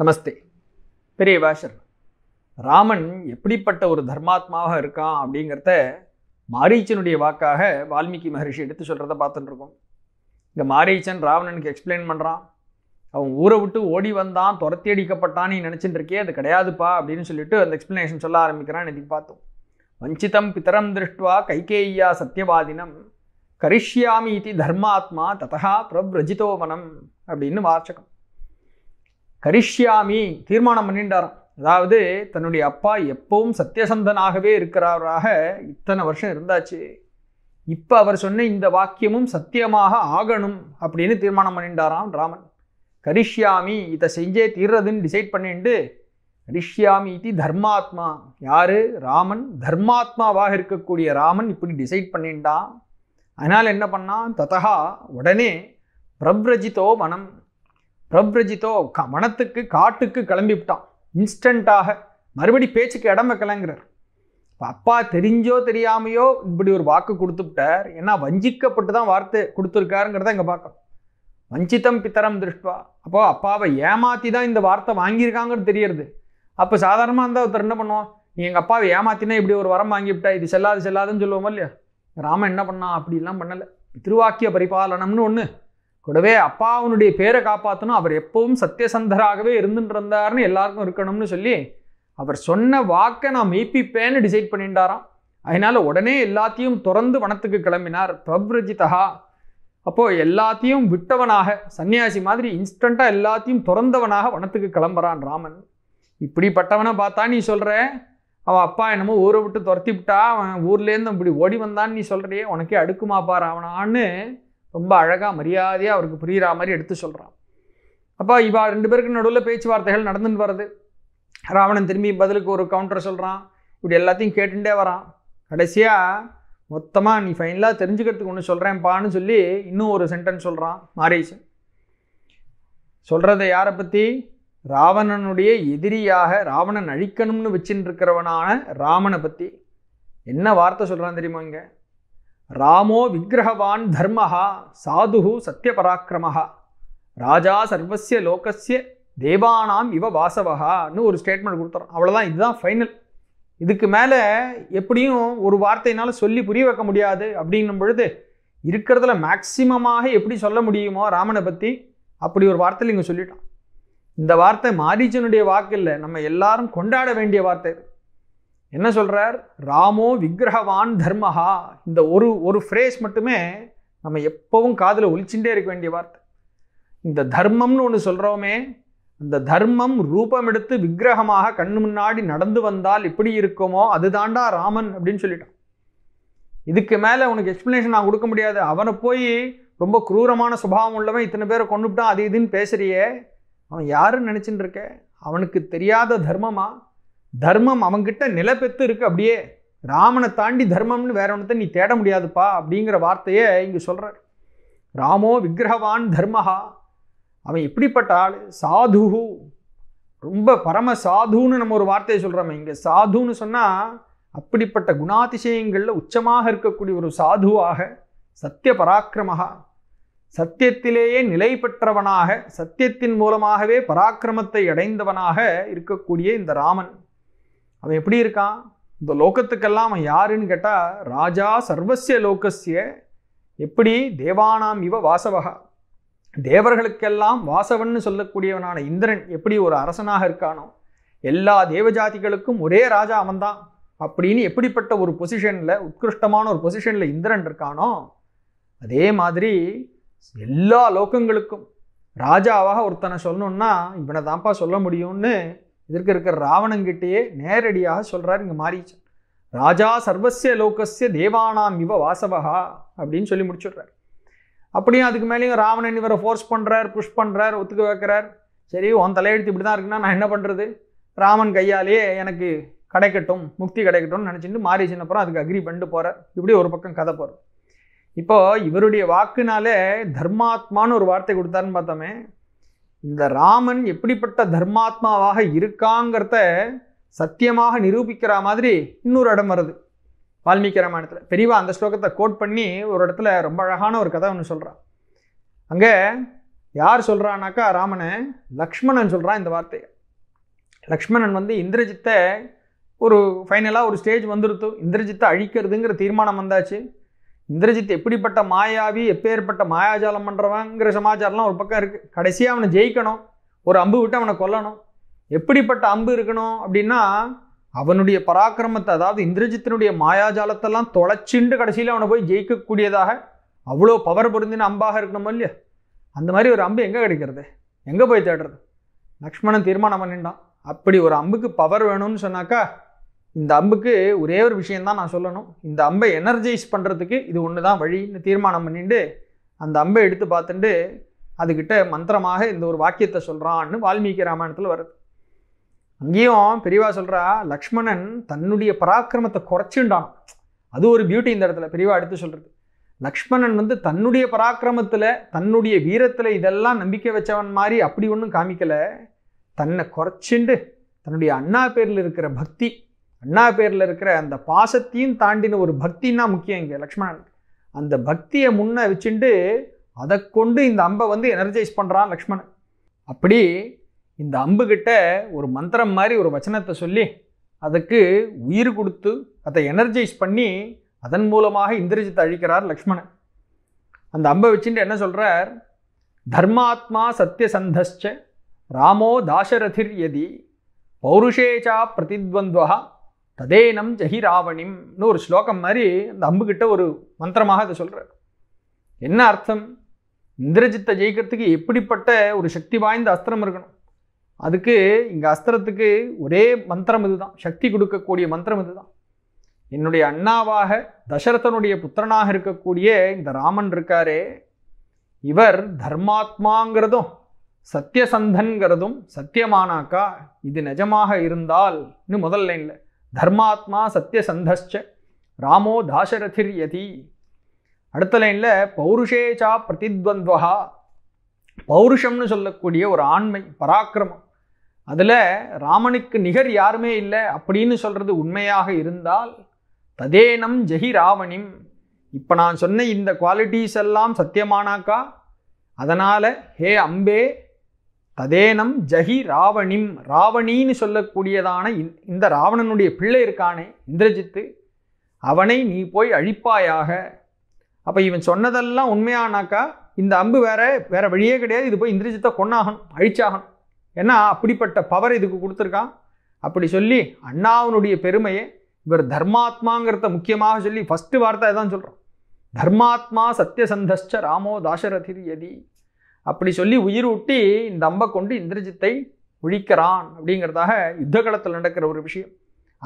நமஸ்தே பெரிய வாஷர் ராமன் எப்படிப்பட்ட ஒரு தர்மாத்மாவாக இருக்கான் அப்படிங்கிறத மாரீச்சனுடைய வாக்காக வால்மீகி மகரிஷி எடுத்து சொல்கிறத பார்த்துட்டுருக்கோம் இந்த மாரீச்சன் ராவணனுக்கு எக்ஸ்பிளைன் பண்ணுறான் அவன் ஊரை விட்டு ஓடி வந்தான் துரத்தி அடிக்கப்பட்டான்னு நினச்சிட்டு இருக்கே அது கிடையாதுப்பா அப்படின்னு சொல்லிட்டு அந்த எக்ஸ்பிளனேஷன் சொல்ல ஆரம்பிக்கிறான் இன்றைக்கி பார்த்தோம் வஞ்சிதம் பித்தரம் திருஷ்டுவா கைகேய்யா சத்தியவாதினம் கரிஷ்யாமி இது தர்மாத்மா ததா பிரவ்ரஜிதோவனம் அப்படின்னு வார்ச்சகம் கரிஷ்யாமி தீர்மானம் பண்ணிட்டாரான் அதாவது தன்னுடைய அப்பா எப்பவும் சத்தியசந்தனாகவே இருக்கிறவராக இத்தனை வருஷம் இருந்தாச்சு இப்போ அவர் சொன்ன இந்த வாக்கியமும் சத்தியமாக ஆகணும் அப்படின்னு தீர்மானம் பண்ணிட்டாராம் ராமன் கரிஷ்யாமி இதை செஞ்சே தீர்றதுன்னு டிசைட் பண்ணிட்டு கரிஷ்யாமி இது தர்மாத்மா யார் ராமன் தர்மாத்மாவாக இருக்கக்கூடிய ராமன் இப்படி டிசைட் பண்ணிட்டான் அதனால் என்ன பண்ணான் ததகா உடனே பிரவ்ரஜித்தோ மனம் பிரப்ரஜித்தோ மனத்துக்கு காட்டுக்கு கிளம்பிவிட்டான் இன்ஸ்டண்ட்டாக மறுபடி பேச்சுக்கு இடம் வைக்கலங்கிறார் இப்போ அப்பா தெரிஞ்சோ தெரியாமையோ இப்படி ஒரு வாக்கு விட்டார் ஏன்னா வஞ்சிக்கப்பட்டு தான் வார்த்தை கொடுத்துருக்காருங்கிறத இங்கே பார்க்கணும் வஞ்சித்தம் பித்தரம் திருஷ்டுவா அப்போ அப்பாவை ஏமாற்றி தான் இந்த வார்த்தை வாங்கியிருக்காங்கன்னு தெரியறது அப்போ சாதாரணமாக இருந்தால் ஒருத்தர் என்ன பண்ணுவான் நீ எங்கள் அப்பாவை ஏமாத்தினா இப்படி ஒரு வரம் வாங்கிவிட்டா இது செல்லாது செல்லாதுன்னு சொல்லுவோம் இல்லையா ராமன் என்ன பண்ணான் அப்படிலாம் பண்ணலை திருவாக்கிய பரிபாலனம்னு ஒன்று கூடவே அப்பாவுனுடைய பேரை காப்பாற்றணும் அவர் எப்பவும் சத்தியசந்தராகவே இருந்துட்டு எல்லாருக்கும் இருக்கணும்னு சொல்லி அவர் சொன்ன வாக்கை நான் மெய்ப்பிப்பேன்னு டிசைட் பண்ணிட்டாராம் அதனால் உடனே எல்லாத்தையும் திறந்து வனத்துக்கு கிளம்பினார் பிரபிரஜிதா அப்போது எல்லாத்தையும் விட்டவனாக சன்னியாசி மாதிரி இன்ஸ்டண்ட்டாக எல்லாத்தையும் திறந்தவனாக வனத்துக்கு கிளம்புறான் ராமன் இப்படிப்பட்டவனை பார்த்தா நீ சொல்கிற அவன் அப்பா என்னமோ ஊரை விட்டு துரத்தி விட்டா அவன் ஊர்லேருந்து இப்படி ஓடி வந்தான்னு நீ சொல்கிறியே உனக்கே அடுக்குமாப்பா அவனான்னு ரொம்ப அழகாக மரியாதையாக அவருக்கு புரிகிற மாதிரி எடுத்து சொல்கிறான் அப்போ இவா ரெண்டு பேருக்கு நடுவில் பேச்சுவார்த்தைகள் நடந்துன்னு வருது ராவணன் திரும்பி பதிலுக்கு ஒரு கவுண்டர் சொல்கிறான் இப்படி எல்லாத்தையும் கேட்டுட்டே வரான் கடைசியாக மொத்தமாக நீ ஃபைனலாக தெரிஞ்சுக்கிறதுக்கு ஒன்று சொல்கிறேன்ப்பான்னு சொல்லி இன்னும் ஒரு சென்டென்ஸ் சொல்கிறான் மாரீசன் சொல்கிறத யாரை பற்றி ராவணனுடைய எதிரியாக ராவணன் அழிக்கணும்னு வச்சுட்டு இருக்கிறவனான ராமனை பற்றி என்ன வார்த்தை சொல்கிறான் தெரியுமா இங்கே ராமோ விக்கிரகவான் தர்மஹா சாது சத்தியபராக்கிரமஹா ராஜா சர்வசிய லோகசிய தேவானாம் இவ வாசவஹான்னு ஒரு ஸ்டேட்மெண்ட் கொடுத்துறோம் அவ்வளோதான் இதுதான் ஃபைனல் இதுக்கு மேலே எப்படியும் ஒரு வார்த்தையினால் சொல்லி புரிய வைக்க முடியாது அப்படின்னும் பொழுது இருக்கிறதுல மேக்சிமமாக எப்படி சொல்ல முடியுமோ ராமனை பற்றி அப்படி ஒரு வார்த்தையில் இங்கே சொல்லிட்டோம் இந்த வார்த்தை மாரீச்சனுடைய வாக்கு இல்லை நம்ம எல்லாரும் கொண்டாட வேண்டிய வார்த்தை என்ன சொல்கிறார் ராமோ விக்கிரகவான் தர்மஹா இந்த ஒரு ஒரு ஃப்ரேஸ் மட்டுமே நம்ம எப்போவும் காதில் ஒழிச்சுட்டே இருக்க வேண்டிய வார்த்தை இந்த தர்மம்னு ஒன்று சொல்கிறோமே அந்த தர்மம் ரூபம் எடுத்து விக்கிரகமாக கண்ணு முன்னாடி நடந்து வந்தால் எப்படி இருக்குமோ அதுதாண்டா ராமன் அப்படின்னு சொல்லிட்டான் இதுக்கு மேலே உனக்கு எக்ஸ்ப்ளனேஷன் நான் கொடுக்க முடியாது அவனை போய் ரொம்ப குரூரமான சுபாவம் உள்ளவன் இத்தனை பேரை கொண்டுட்டான் அது இதுன்னு பேசுறியே அவன் யாருன்னு நினச்சின்னு இருக்க அவனுக்கு தெரியாத தர்மமா தர்மம் அவங்கிட்ட நிலப்பெத்து இருக்குது அப்படியே ராமனை தாண்டி தர்மம்னு வேற ஒன்றத்தை நீ தேட முடியாதுப்பா அப்படிங்கிற வார்த்தையை இங்கே சொல்கிறார் ராமோ விக்கிரகவான் தர்மஹா அவன் எப்படிப்பட்ட ஆள் சாது ரொம்ப பரம சாதுன்னு நம்ம ஒரு வார்த்தையை சொல்கிறோமே இங்கே சாதுன்னு சொன்னால் அப்படிப்பட்ட குணாதிசயங்களில் உச்சமாக இருக்கக்கூடிய ஒரு சாதுவாக சத்திய பராக்கிரமகா சத்தியத்திலேயே நிலை பெற்றவனாக சத்தியத்தின் மூலமாகவே பராக்கிரமத்தை அடைந்தவனாக இருக்கக்கூடிய இந்த ராமன் அவன் எப்படி இருக்கான் இந்த லோகத்துக்கெல்லாம் அவன் யாருன்னு கேட்டால் ராஜா சர்வசிய லோகசிய எப்படி தேவானாம் இவ வாசவகா தேவர்களுக்கெல்லாம் வாசவன்னு சொல்லக்கூடியவனான இந்திரன் எப்படி ஒரு அரசனாக இருக்கானோ எல்லா தேவஜாதிகளுக்கும் ஒரே ராஜா அவன்தான் அப்படின்னு எப்படிப்பட்ட ஒரு பொசிஷனில் உத்கிருஷ்டமான ஒரு பொசிஷனில் இந்திரன் இருக்கானோ அதே மாதிரி எல்லா லோகங்களுக்கும் ராஜாவாக ஒருத்தனை சொல்லணுன்னா இவனை தான்ப்பா சொல்ல முடியும்னு இதற்கு இருக்கிற ராவணங்கிட்டேயே நேரடியாக சொல்கிறார் இங்கே மாறிச்சு ராஜா சர்வசிய லோகசிய தேவானாம் இவ வாசவகா அப்படின்னு சொல்லி முடிச்சுடுறார் அப்படியும் அதுக்கு மேலேயும் ராவணன் இவரை ஃபோர்ஸ் பண்ணுறார் புஷ் பண்ணுறார் ஒத்துக்க வைக்கிறார் சரி உன் தலையெழுத்து இப்படி தான் இருக்குன்னா நான் என்ன பண்ணுறது ராமன் கையாலேயே எனக்கு கிடைக்கட்டும் முக்தி கிடைக்கட்டும்னு நினச்சிட்டு மாறி சின்னப்புறம் அதுக்கு அக்ரி பண்ணிட்டு போகிறார் இப்படி ஒரு பக்கம் கதை போகிறோம் இப்போது இவருடைய வாக்குனாலே தர்மாத்மான்னு ஒரு வார்த்தை கொடுத்தாருன்னு பார்த்தோமே இந்த ராமன் எப்படிப்பட்ட தர்மாத்மாவாக இருக்காங்கிறத சத்தியமாக நிரூபிக்கிற மாதிரி இன்னொரு இடம் வருது வால்மீகி ராமாயணத்தில் பெரியவா அந்த ஸ்லோகத்தை கோட் பண்ணி ஒரு இடத்துல ரொம்ப அழகான ஒரு கதை ஒன்று சொல்கிறான் அங்கே யார் சொல்கிறானாக்கா ராமனை லக்ஷ்மணன் சொல்கிறான் இந்த வார்த்தையை லக்ஷ்மணன் வந்து இந்திரஜித்தை ஒரு ஃபைனலாக ஒரு ஸ்டேஜ் வந்துருத்தோம் இந்திரஜித்தை அழிக்கிறதுங்கிற தீர்மானம் வந்தாச்சு இந்திரஜித் எப்படிப்பட்ட மாயாவி எப்பேற்பட்ட மாயாஜாலம் பண்ணுறவங்கிற சமாச்சாரம்லாம் ஒரு பக்கம் இருக்குது கடைசியாக அவனை ஜெயிக்கணும் ஒரு அம்பு விட்டு அவனை கொல்லணும் எப்படிப்பட்ட அம்பு இருக்கணும் அப்படின்னா அவனுடைய பராக்கிரமத்தை அதாவது இந்திரஜித்தினுடைய மாயாஜாலத்தெல்லாம் தொலைச்சிண்டு கடைசியில் அவனை போய் ஜெயிக்கக்கூடியதாக அவ்வளோ பவர் பொருந்தின அம்பாக இருக்கணுமோ இல்லையா அந்த மாதிரி ஒரு அம்பு எங்கே கிடைக்கிறது எங்கே போய் தேடுறது லக்ஷ்மணன் தீர்மானம் பண்ணிட்டான் அப்படி ஒரு அம்புக்கு பவர் வேணும்னு சொன்னாக்கா இந்த அம்புக்கு ஒரே ஒரு விஷயந்தான் நான் சொல்லணும் இந்த அம்பை எனர்ஜைஸ் பண்ணுறதுக்கு இது ஒன்று தான் வழின்னு தீர்மானம் பண்ணிட்டு அந்த அம்பை எடுத்து பார்த்துட்டு அதுக்கிட்ட மந்திரமாக இந்த ஒரு வாக்கியத்தை சொல்கிறான்னு வால்மீகி ராமாயணத்தில் வருது அங்கேயும் பெரியவா சொல்கிறா லக்ஷ்மணன் தன்னுடைய பராக்கிரமத்தை குறைச்சுண்டான் அது ஒரு பியூட்டி இந்த இடத்துல பெரியவா எடுத்து சொல்கிறது லக்ஷ்மணன் வந்து தன்னுடைய பராக்கிரமத்தில் தன்னுடைய வீரத்தில் இதெல்லாம் நம்பிக்கை வச்சவன் மாதிரி அப்படி ஒன்றும் காமிக்கலை தன்னை குறைச்சிண்டு தன்னுடைய அண்ணா பேரில் இருக்கிற பக்தி அண்ணா பேரில் இருக்கிற அந்த பாசத்தையும் தாண்டின ஒரு பக்தின்னா முக்கியம் இங்கே லக்ஷ்மணன் அந்த பக்தியை முன்னே வச்சுட்டு அதை கொண்டு இந்த அம்பை வந்து எனர்ஜைஸ் பண்ணுறான் லக்ஷ்மணன் அப்படி இந்த அம்புகிட்ட ஒரு மந்திரம் மாதிரி ஒரு வச்சனத்தை சொல்லி அதுக்கு உயிர் கொடுத்து அதை எனர்ஜைஸ் பண்ணி அதன் மூலமாக இந்திரஜித்தை அழிக்கிறார் லக்ஷ்மணன் அந்த அம்பை வச்சுட்டு என்ன சொல்கிறார் தர்மாத்மா சத்தியசந்தஸ்ச ராமோ தாசரதிர் யதி பௌருஷேச்சா பிரதித்வந்த்வா ததேனம் ஜஹி ராவணிம்னு ஒரு ஸ்லோகம் மாதிரி அந்த அம்புக்கிட்ட ஒரு மந்திரமாக அதை சொல்கிறார் என்ன அர்த்தம் இந்திரஜித்தை ஜெயிக்கிறதுக்கு எப்படிப்பட்ட ஒரு சக்தி வாய்ந்த அஸ்திரம் இருக்கணும் அதுக்கு இங்கே அஸ்திரத்துக்கு ஒரே மந்திரம் இதுதான் சக்தி கொடுக்கக்கூடிய மந்திரம் இதுதான் என்னுடைய அண்ணாவாக தசரதனுடைய புத்திரனாக இருக்கக்கூடிய இந்த ராமன் இருக்காரே இவர் தர்மாத்மாங்கிறதும் சத்தியசந்தன்கிறதும் சத்தியமானாக்கா இது நிஜமாக இருந்தால்னு முதல் லைனில் தர்மாத்மா சத்தியசந்தஸ்ச ராமோ தாசரதிர் யதி அடுத்த லைனில் பௌருஷேச்சா பிரதித்வந்த்வா பௌருஷம்னு சொல்லக்கூடிய ஒரு ஆண்மை பராக்கிரமம் அதில் ராமனுக்கு நிகர் யாருமே இல்லை அப்படின்னு சொல்கிறது உண்மையாக இருந்தால் ததேனம் ஜெகி ராவணிம் இப்போ நான் சொன்ன இந்த குவாலிட்டிஸ் எல்லாம் சத்தியமானாக்கா அதனால் ஹே அம்பே ததேனம் ஜஹி ராவணிம் ராவணின்னு சொல்லக்கூடியதான இந்த ராவணனுடைய பிள்ளை இருக்கானே இந்திரஜித்து அவனை நீ போய் அழிப்பாயாக அப்போ இவன் சொன்னதெல்லாம் உண்மையானாக்கா இந்த அம்பு வேற வேற வழியே கிடையாது இது போய் இந்திரஜித்தை கொன்னாகணும் அழிச்சாகணும் ஏன்னா அப்படிப்பட்ட பவர் இதுக்கு கொடுத்துருக்கான் அப்படி சொல்லி அண்ணாவனுடைய பெருமையை இவர் தர்மாத்மாங்கிறத முக்கியமாக சொல்லி ஃபஸ்ட்டு வார்த்தை தான் சொல்கிறோம் தர்மாத்மா சத்யசந்தஷ்ட ராமோ தாசரதி எதி அப்படி சொல்லி உயிர் ஊட்டி இந்த அம்பை கொண்டு இந்திரஜித்தை ஒழிக்கிறான் அப்படிங்கிறதாக யுத்த காலத்தில் நடக்கிற ஒரு விஷயம்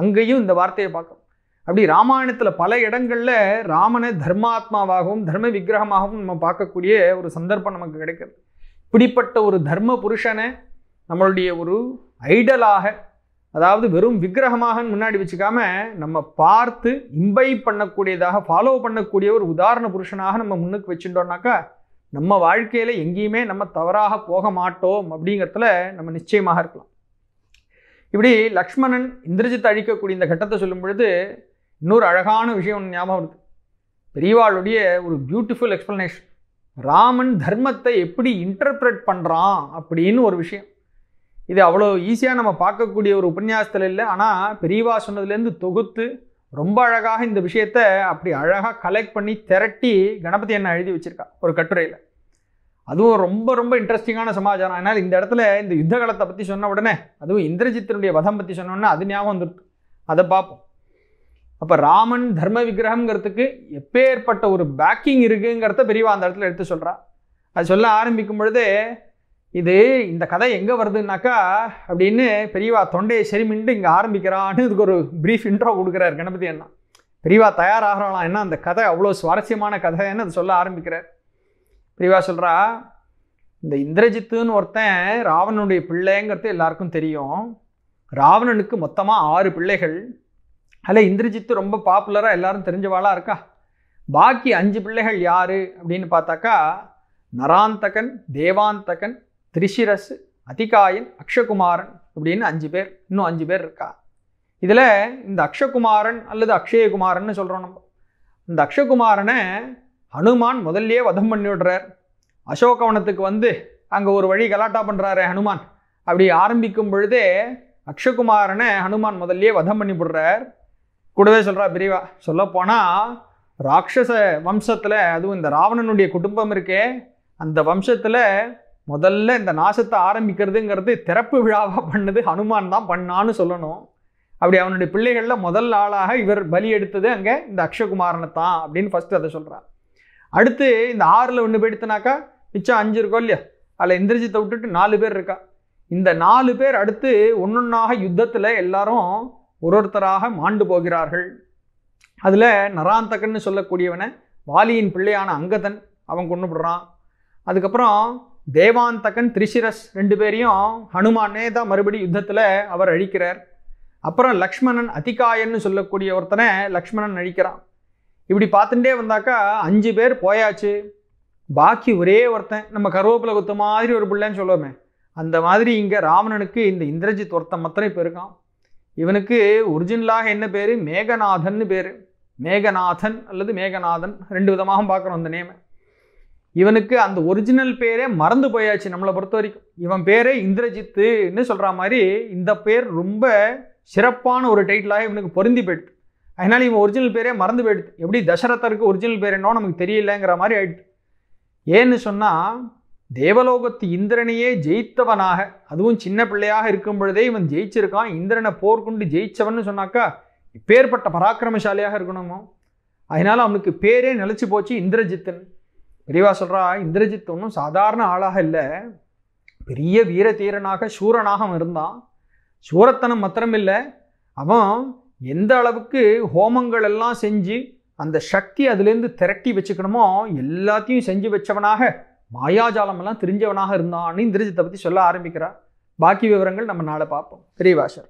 அங்கேயும் இந்த வார்த்தையை பார்க்கும் அப்படி ராமாயணத்தில் பல இடங்களில் ராமனை தர்மாத்மாவாகவும் தர்ம விக்கிரகமாகவும் நம்ம பார்க்கக்கூடிய ஒரு சந்தர்ப்பம் நமக்கு கிடைக்கிறது இப்படிப்பட்ட ஒரு தர்ம புருஷனை நம்மளுடைய ஒரு ஐடலாக அதாவது வெறும் விக்கிரகமாக முன்னாடி வச்சுக்காம நம்ம பார்த்து இம்பை பண்ணக்கூடியதாக ஃபாலோ பண்ணக்கூடிய ஒரு உதாரண புருஷனாக நம்ம முன்னுக்கு வச்சுட்டோம்னாக்கா நம்ம வாழ்க்கையில் எங்கேயுமே நம்ம தவறாக போக மாட்டோம் அப்படிங்கிறதுல நம்ம நிச்சயமாக இருக்கலாம் இப்படி லக்ஷ்மணன் இந்திரஜித் அழிக்கக்கூடிய இந்த கட்டத்தை சொல்லும் பொழுது இன்னொரு அழகான விஷயம் ஞாபகம் வருது பெரியவாளுடைய ஒரு பியூட்டிஃபுல் எக்ஸ்பிளனேஷன் ராமன் தர்மத்தை எப்படி இன்டர்பிரட் பண்ணுறான் அப்படின்னு ஒரு விஷயம் இது அவ்வளோ ஈஸியாக நம்ம பார்க்கக்கூடிய ஒரு உபன்யாசத்தில் இல்லை ஆனால் பெரியவா சொன்னதுலேருந்து தொகுத்து ரொம்ப அழகாக இந்த விஷயத்த அப்படி அழகாக கலெக்ட் பண்ணி திரட்டி கணபதி அண்ணா எழுதி வச்சுருக்கா ஒரு கட்டுரையில் அதுவும் ரொம்ப ரொம்ப இன்ட்ரெஸ்டிங்கான சமாச்சாரம் ஆனால் இந்த இடத்துல இந்த யுத்த காலத்தை பற்றி சொன்ன உடனே அதுவும் இந்திரஜித்தினுடைய வதம் பற்றி சொன்னோன்னா அது ஞாபகம் வந்துருக்கு அதை பார்ப்போம் அப்போ ராமன் தர்ம விக்கிரகங்கிறதுக்கு எப்பேற்பட்ட ஒரு பேக்கிங் இருக்குங்கிறத பெரியவா அந்த இடத்துல எடுத்து சொல்கிறா அது சொல்ல ஆரம்பிக்கும் பொழுதே இது இந்த கதை எங்கே வருதுன்னாக்கா அப்படின்னு பெரியவா தொண்டையை செரிமின்ட்டு இங்கே ஆரம்பிக்கிறான்னு இதுக்கு ஒரு ப்ரீஃப் இன்ட்ரோ கொடுக்குறாரு கணபதி அண்ணா பெரியவா தயாராகிறாளாம் என்ன அந்த கதை அவ்வளோ சுவாரஸ்யமான கதைன்னு அது சொல்ல ஆரம்பிக்கிறார் பெரியவா சொல்கிறா இந்த இந்திரஜித்துன்னு ஒருத்தன் ராவணனுடைய பிள்ளைங்கிறது எல்லாருக்கும் தெரியும் ராவணனுக்கு மொத்தமாக ஆறு பிள்ளைகள் அதில் இந்திரஜித்து ரொம்ப பாப்புலராக எல்லாரும் தெரிஞ்சவாளாக இருக்கா பாக்கி அஞ்சு பிள்ளைகள் யார் அப்படின்னு பார்த்தாக்கா நராந்தகன் தேவாந்தகன் ரிஷிரஸ் அதிகாயன் அக்ஷகுமாரன் அப்படின்னு அஞ்சு பேர் இன்னும் அஞ்சு பேர் இருக்கா இதில் இந்த அக்ஷகுமாரன் அல்லது அக்ஷயகுமாரன் சொல்கிறோம் நம்ம இந்த அக்ஷகுமாரனை ஹனுமான் முதல்லையே வதம் பண்ணி விடுறார் அசோகவனத்துக்கு வந்து அங்கே ஒரு வழி கலாட்டா பண்ணுறாரு ஹனுமான் அப்படி ஆரம்பிக்கும் பொழுதே அக்ஷகுமாரனை ஹனுமான் முதல்லையே வதம் பண்ணி விடுறார் கூடவே சொல்கிறா பிரிவா சொல்லப்போனால் ராட்சச வம்சத்தில் அதுவும் இந்த ராவணனுடைய குடும்பம் இருக்கே அந்த வம்சத்தில் முதல்ல இந்த நாசத்தை ஆரம்பிக்கிறதுங்கிறது திறப்பு விழாவாக பண்ணது ஹனுமான் தான் பண்ணான்னு சொல்லணும் அப்படி அவனுடைய பிள்ளைகளில் முதல் ஆளாக இவர் பலி எடுத்தது அங்கே இந்த அக்ஷகுமாரனை தான் அப்படின்னு ஃபஸ்ட்டு அதை சொல்கிறான் அடுத்து இந்த ஆறில் ஒன்று போயிடுத்துனாக்கா மிச்சம் அஞ்சு இருக்கோம் இல்லையா அதில் இந்திரஜித்தை விட்டுட்டு நாலு பேர் இருக்கா இந்த நாலு பேர் அடுத்து ஒன்றாக யுத்தத்தில் எல்லாரும் ஒரு ஒருத்தராக மாண்டு போகிறார்கள் அதில் நராந்தகன்னு சொல்லக்கூடியவனை வாலியின் பிள்ளையான அங்கதன் அவன் கொண்டு போடுறான் அதுக்கப்புறம் தேவாந்தகன் திரிசிரஸ் ரெண்டு பேரையும் ஹனுமானே தான் மறுபடி யுத்தத்தில் அவர் அழிக்கிறார் அப்புறம் லக்ஷ்மணன் அதிகாயன்னு சொல்லக்கூடிய ஒருத்தனை லக்ஷ்மணன் அழிக்கிறான் இப்படி பார்த்துட்டே வந்தாக்கா அஞ்சு பேர் போயாச்சு பாக்கி ஒரே ஒருத்தன் நம்ம கருவேப்பில குத்த மாதிரி ஒரு பிள்ளைன்னு சொல்லுவோமே அந்த மாதிரி இங்கே ராவணனுக்கு இந்த இந்திரஜித் ஒருத்தன் மாத்திரம் இப்போ இருக்கான் இவனுக்கு ஒரிஜினலாக என்ன பேர் மேகநாதன் பேர் மேகநாதன் அல்லது மேகநாதன் ரெண்டு விதமாகவும் பார்க்குறோம் அந்த நேமை இவனுக்கு அந்த ஒரிஜினல் பேரே மறந்து போயாச்சு நம்மளை பொறுத்த வரைக்கும் இவன் பேரே இந்திரஜித்துன்னு சொல்கிற மாதிரி இந்த பேர் ரொம்ப சிறப்பான ஒரு டைட்டிலாக இவனுக்கு பொருந்தி போயிடுது அதனால் இவன் ஒரிஜினல் பேரே மறந்து போயிடுது எப்படி தசரதருக்கு ஒரிஜினல் பேர் என்னோ நமக்கு தெரியலங்கிற மாதிரி ஆயிடுது ஏன்னு சொன்னால் தேவலோகத்து இந்திரனையே ஜெயித்தவனாக அதுவும் சின்ன பிள்ளையாக இருக்கும் பொழுதே இவன் ஜெயிச்சிருக்கான் இந்திரனை போர்க்குண்டு ஜெயித்தவன்னு சொன்னாக்கா இப்பேற்பட்ட பராக்கிரமசாலியாக இருக்கணுமோ அதனால் அவனுக்கு பேரே நிலச்சி போச்சு இந்திரஜித்தன் பெரியவா சொல்கிறா இந்திரஜித் ஒன்றும் சாதாரண ஆளாக இல்லை பெரிய வீர தீரனாக சூரனாக இருந்தான் சூரத்தனம் மாத்திரம் இல்லை அவன் எந்த அளவுக்கு ஹோமங்கள் எல்லாம் செஞ்சு அந்த சக்தி அதுலேருந்து திரட்டி வச்சுக்கணுமோ எல்லாத்தையும் செஞ்சு வச்சவனாக மாயாஜாலமெல்லாம் தெரிஞ்சவனாக இருந்தான்னு இந்திரஜித்தை பற்றி சொல்ல ஆரம்பிக்கிறார் பாக்கி விவரங்கள் நம்ம நாளை பார்ப்போம் பெரியவாசர்